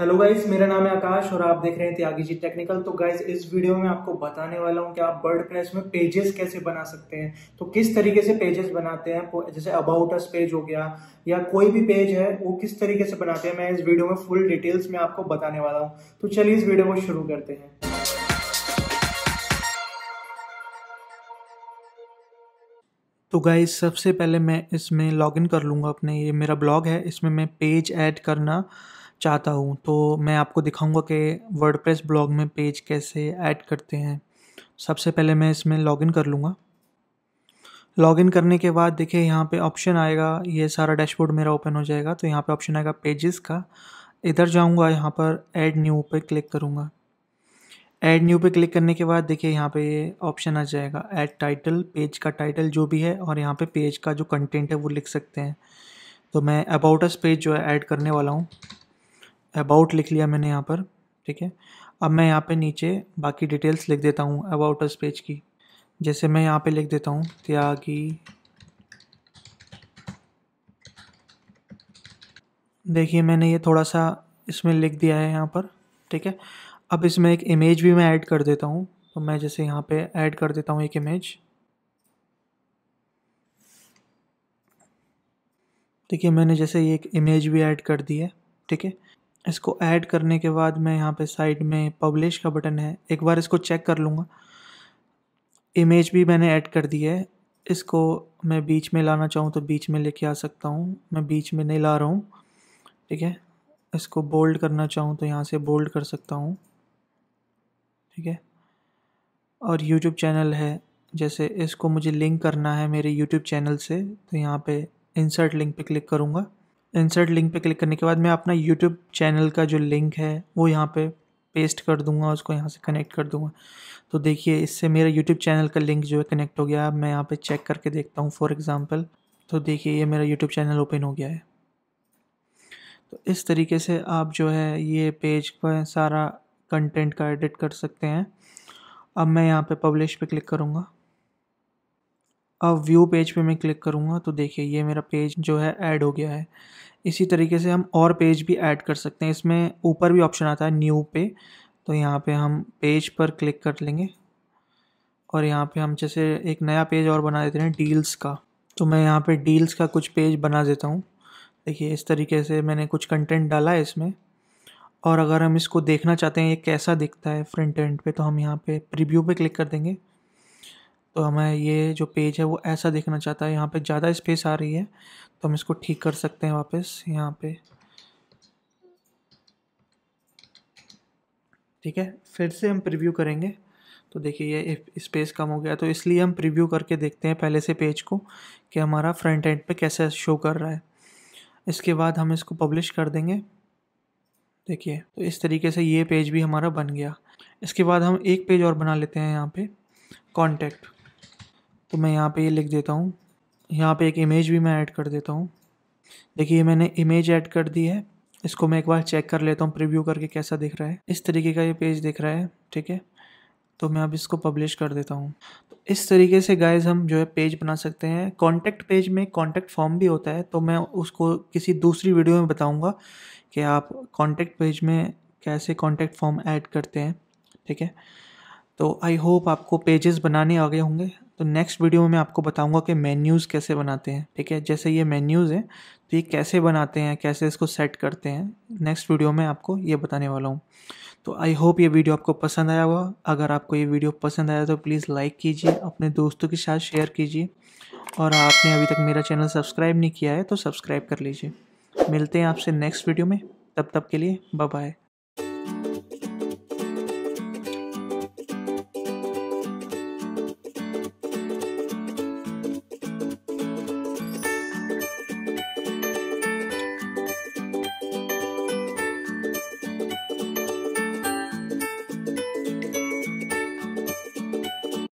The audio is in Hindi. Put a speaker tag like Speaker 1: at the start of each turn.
Speaker 1: हेलो गाइस मेरा नाम है आकाश और आप देख रहे हैं त्यागी जी टेक्निकल तो गाइस इस वीडियो में आपको बताने वाला हूं कि आप वर्ड प्रेस में पेजेस कैसे बना सकते हैं तो किस तरीके से पेजेस बनाते हैं जैसे अबाउट अस पेज हो गया या कोई भी पेज है वो किस तरीके से बनाते हैं मैं इस वीडियो में फुल डिटेल्स में आपको बताने वाला हूँ तो चलिए इस वीडियो को शुरू करते हैं तो गाइज सबसे पहले मैं इसमें लॉग कर लूंगा अपने ये मेरा ब्लॉग है इसमें मैं पेज एड करना चाहता हूँ तो मैं आपको दिखाऊंगा कि वर्ड ब्लॉग में पेज कैसे ऐड करते हैं सबसे पहले मैं इसमें लॉगिन कर लूँगा लॉगिन करने के बाद देखिए यहाँ पे ऑप्शन आएगा ये सारा डैशबोर्ड मेरा ओपन हो जाएगा तो यहाँ पे ऑप्शन आएगा पेजेस का इधर जाऊँगा यहाँ पर ऐड न्यू पे क्लिक करूँगा ऐड न्यू पे क्लिक करने के बाद देखिए यहाँ पे ये ऑप्शन आ जाएगा ऐड टाइटल पेज का टाइटल जो भी है और यहाँ पे पेज का जो कंटेंट है वो लिख सकते हैं तो मैं अबाउट अस पेज जो है ऐड करने वाला हूँ अबाउट लिख लिया मैंने यहाँ पर ठीक है अब मैं यहाँ पे नीचे बाकी डिटेल्स लिख देता हूँ अबाउट अस पेज की जैसे मैं यहाँ पे लिख देता हूँ त्यागी देखिए मैंने ये थोड़ा सा इसमें लिख दिया है यहाँ पर ठीक है अब इसमें एक इमेज भी मैं ऐड कर देता हूँ तो मैं जैसे यहाँ पे ऐड कर देता हूँ एक इमेज देखिए मैंने जैसे ये एक इमेज भी ऐड कर दी है ठीक है इसको ऐड करने के बाद मैं यहाँ पे साइड में पब्लिश का बटन है एक बार इसको चेक कर लूँगा इमेज भी मैंने ऐड कर दी है इसको मैं बीच में लाना चाहूँ तो बीच में लेके आ सकता हूँ मैं बीच में नहीं ला रहा हूँ ठीक है इसको बोल्ड करना चाहूँ तो यहाँ से बोल्ड कर सकता हूँ ठीक है और यूट्यूब चैनल है जैसे इसको मुझे लिंक करना है मेरे यूट्यूब चैनल से तो यहाँ पे इंसर्ट लिंक पे क्लिक करूँगा इंसर्ट लिंक पे क्लिक करने के बाद मैं अपना यूट्यूब चैनल का जो लिंक है वो यहाँ पे पेस्ट कर दूंगा उसको यहाँ से कनेक्ट कर दूंगा तो देखिए इससे मेरा यूट्यूब चैनल का लिंक जो है कनेक्ट हो गया मैं यहाँ पे चेक करके देखता हूँ फॉर एग्ज़ाम्पल तो देखिए ये मेरा यूट्यूब चैनल ओपन हो गया है तो इस तरीके से आप जो है ये पेज पर सारा कंटेंट का एडिट कर सकते हैं अब मैं यहाँ पे पब्लिश पे क्लिक करूँगा अब व्यू पेज पे मैं क्लिक करूँगा तो देखिए ये मेरा पेज जो है ऐड हो गया है इसी तरीके से हम और पेज भी ऐड कर सकते हैं इसमें ऊपर भी ऑप्शन आता है न्यू पे तो यहाँ पे हम पेज पर क्लिक कर लेंगे और यहाँ पे हम जैसे एक नया पेज और बना देते हैं डील्स का तो मैं यहाँ पे डील्स का कुछ पेज बना देता हूँ देखिए इस तरीके से मैंने कुछ कंटेंट डाला है इसमें और अगर हम इसको देखना चाहते हैं ये कैसा दिखता है फ्रंट एंड पे तो हम यहाँ पे प्रीव्यू पे क्लिक कर देंगे तो हमें ये जो पेज है वो ऐसा देखना चाहता है यहाँ पे ज़्यादा स्पेस आ रही है तो हम इसको ठीक कर सकते हैं वापस यहाँ पे ठीक है फिर से हम प्रीव्यू करेंगे तो देखिए ये स्पेस कम हो गया तो इसलिए हम प्रीव्यू करके देखते हैं पहले से पेज को कि हमारा फ्रंट एंड पे कैसे शो कर रहा है इसके बाद हम इसको पब्लिश कर देंगे देखिए तो इस तरीके से ये पेज भी हमारा बन गया इसके बाद हम एक पेज और बना लेते हैं यहाँ पे कॉन्टैक्ट तो मैं यहाँ पे ये लिख देता हूँ यहाँ पे एक इमेज भी मैं ऐड कर देता हूँ देखिए मैंने इमेज ऐड कर दी है इसको मैं एक बार चेक कर लेता हूँ प्रिव्यू करके कैसा दिख रहा है इस तरीके का ये पेज दिख रहा है ठीक है तो मैं अब इसको पब्लिश कर देता हूँ तो इस तरीके से गाइज हम जो है पेज बना सकते हैं कॉन्टैक्ट पेज में कॉन्टैक्ट फॉर्म भी होता है तो मैं उसको किसी दूसरी वीडियो में बताऊँगा कि आप कॉन्टैक्ट पेज में कैसे कॉन्टैक्ट फॉर्म ऐड करते हैं ठीक है तो आई होप आपको पेजेस बनाने आ गए होंगे तो नेक्स्ट वीडियो में मैं आपको बताऊंगा कि मेन्यूज़ कैसे बनाते हैं ठीक है जैसे ये मेन्यूज़ हैं तो ये कैसे बनाते हैं कैसे इसको सेट करते हैं नेक्स्ट वीडियो में आपको ये बताने वाला हूँ तो आई होप ये वीडियो आपको पसंद आया हुआ अगर आपको ये वीडियो पसंद आया तो प्लीज़ लाइक कीजिए अपने दोस्तों के साथ शेयर कीजिए और आपने अभी तक मेरा चैनल सब्सक्राइब नहीं किया है तो सब्सक्राइब कर लीजिए मिलते हैं आपसे नेक्स्ट वीडियो में तब तक के लिए बाय बाय